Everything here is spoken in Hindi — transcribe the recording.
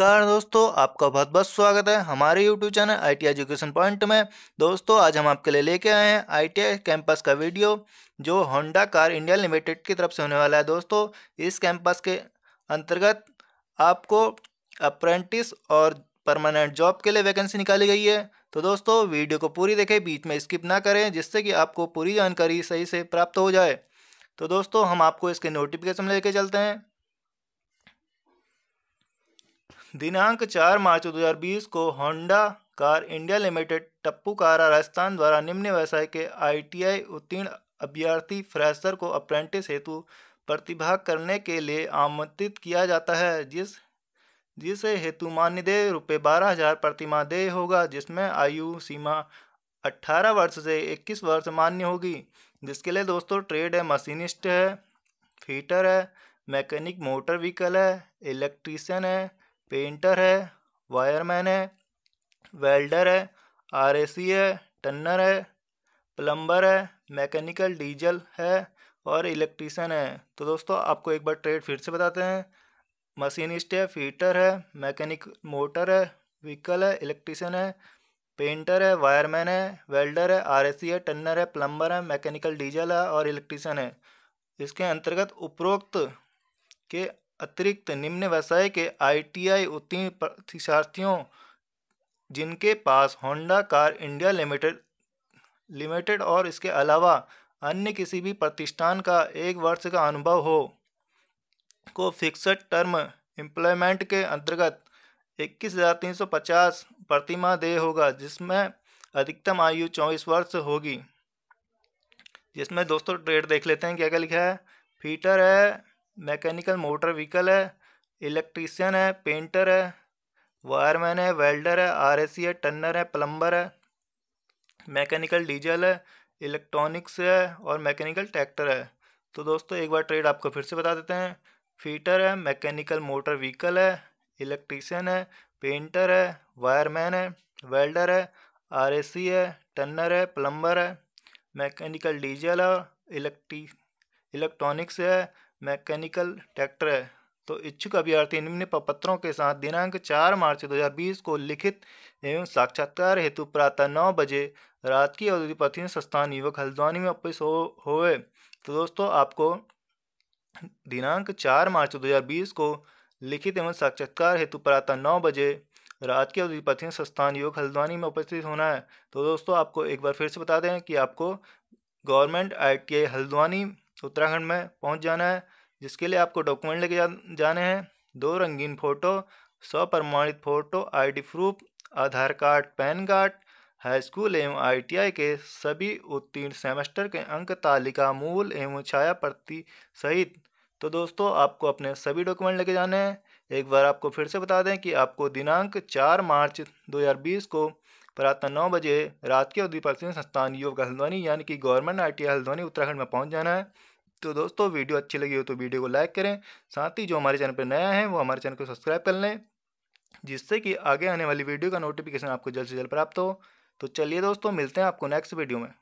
नमस्कार दोस्तों आपका बहुत बहुत स्वागत है हमारे YouTube channel I T education point में दोस्तों आज हम आपके लिए लेके आए हैं आई टी कैंपस का वीडियो जो होंडा कार इंडिया लिमिटेड की तरफ से होने वाला है दोस्तों इस कैंपस के अंतर्गत आपको अप्रेंटिस और परमानेंट जॉब के लिए वैकेंसी निकाली गई है तो दोस्तों वीडियो को पूरी देखें बीच में स्किप ना करें जिससे कि आपको पूरी जानकारी सही से प्राप्त हो जाए तो दोस्तों हम आपको इसके नोटिफिकेशन लेके चलते हैं दिनांक 4 मार्च 2020 को Honda car India limited Tapukara Rajasthan द्वारा निम्न व्यवसाय के आईटीआई उत्तीर्ण अभ्यर्थी फ्रेशर को अप्रेंटिस हेतु प्रतिभा करने के लिए आमंत्रित किया जाता है जिस जिस हेतु मानदेय रुपये बारह हजार प्रतिमा देय होगा जिसमें आयु सीमा 18 वर्ष से 21 वर्ष मान्य होगी जिसके लिए दोस्तों ट्रेड है मशीनिस्ट है फीटर है मैकेनिक मोटर व्हीकल है इलेक्ट्रीशियन है पेंटर है वायरमैन है वेल्डर है आरएसी है टन्नर है प्लम्बर है मैकेनिकल डीजल है और इलेक्ट्रीशियन है तो दोस्तों आपको एक बार ट्रेड फिर से बताते हैं मशीनिस्ट है फीटर है मैकेनिक मोटर है व्हीकल है इलेक्ट्रीशियन है पेंटर है वायरमैन है वेल्डर है आरएसी है टन्नर है प्लम्बर है मैकेनिकल डीजल है और इलेक्ट्रीशियन है इसके अंतर्गत उपरोक्त के अतिरिक्त निम्न व्यवसाय के आईटीआई उत्तीर्ण प्रतिशार्थियों जिनके पास Honda car India limited limited और इसके अलावा अन्य किसी भी प्रतिष्ठान का एक वर्ष का अनुभव हो को फिक्सड टर्म एम्प्लॉयमेंट के अंतर्गत इक्कीस हज़ार तीन सौ पचास प्रतिमा देय होगा जिसमें अधिकतम आयु चौबीस वर्ष होगी जिसमें दोस्तों ट्रेड देख लेते हैं क्या क्या लिखा है फीटर है मैकेनिकल मोटर व्हीकल है इलेक्ट्रीशियन है पेंटर है वायरमैन है वेल्डर है आरएसी है टनर है प्लम्बर है मैकेनिकल डीजल है इलेक्ट्रॉनिक्स है और मैकेनिकल ट्रैक्टर है तो दोस्तों एक बार ट्रेड आपको फिर से बता देते हैं फीटर है मैकेनिकल मोटर व्हीकल है इलेक्ट्रीशियन है पेंटर है वायरमैन है वेल्डर है आरएसी है टनर है प्लम्बर है मैकेनिकल डीजल है इलेक्ट्री इलेक्ट्रॉनिक्स है मैकेनिकल ट्रैक्टर है तो इच्छुक अभ्यर्थी निम्न पत्रों के साथ दिनांक चार मार्च 2020 को लिखित एवं साक्षात्कार हेतु प्रातः नौ बजे रात की अवधि संस्थान युवक हल्द्वानी में उपस्थित हो हुए तो दोस्तों आपको दिनांक चार मार्च 2020 को लिखित एवं साक्षात्कार हेतु प्रातः नौ बजे रात की अवधि संस्थान युवक हल्द्वानी में उपस्थित होना है तो दोस्तों आपको एक बार फिर से बता दें कि आपको गवर्नमेंट आई हल्द्वानी उत्तराखंड में पहुंच जाना है जिसके लिए आपको डॉक्यूमेंट लेके जाने हैं दो रंगीन फ़ोटो सौ प्रमाणित photo ID proof Aadhaar card pan card high school एवं आईटीआई के सभी उत्तीर्ण सेमेस्टर के अंक तालिका मूल एवं छाया प्रति सहित तो दोस्तों आपको अपने सभी डॉक्यूमेंट लेके जाने हैं एक बार आपको फिर से बता दें कि आपको दिनांक चार मार्च दो को प्रातः नौ बजे रात के औद्योगिक संस्थान योग हल्द्वानी यानी कि government I T Haldwani Uttarakhand में पहुंच जाना है तो दोस्तों वीडियो अच्छी लगी हो तो वीडियो को लाइक करें साथ ही जो हमारे चैनल पर नया है वो हमारे चैनल को सब्सक्राइब कर लें जिससे कि आगे आने वाली वीडियो का नोटिफिकेशन आपको जल्द से जल्द प्राप्त हो तो चलिए दोस्तों मिलते हैं आपको नेक्स्ट वीडियो में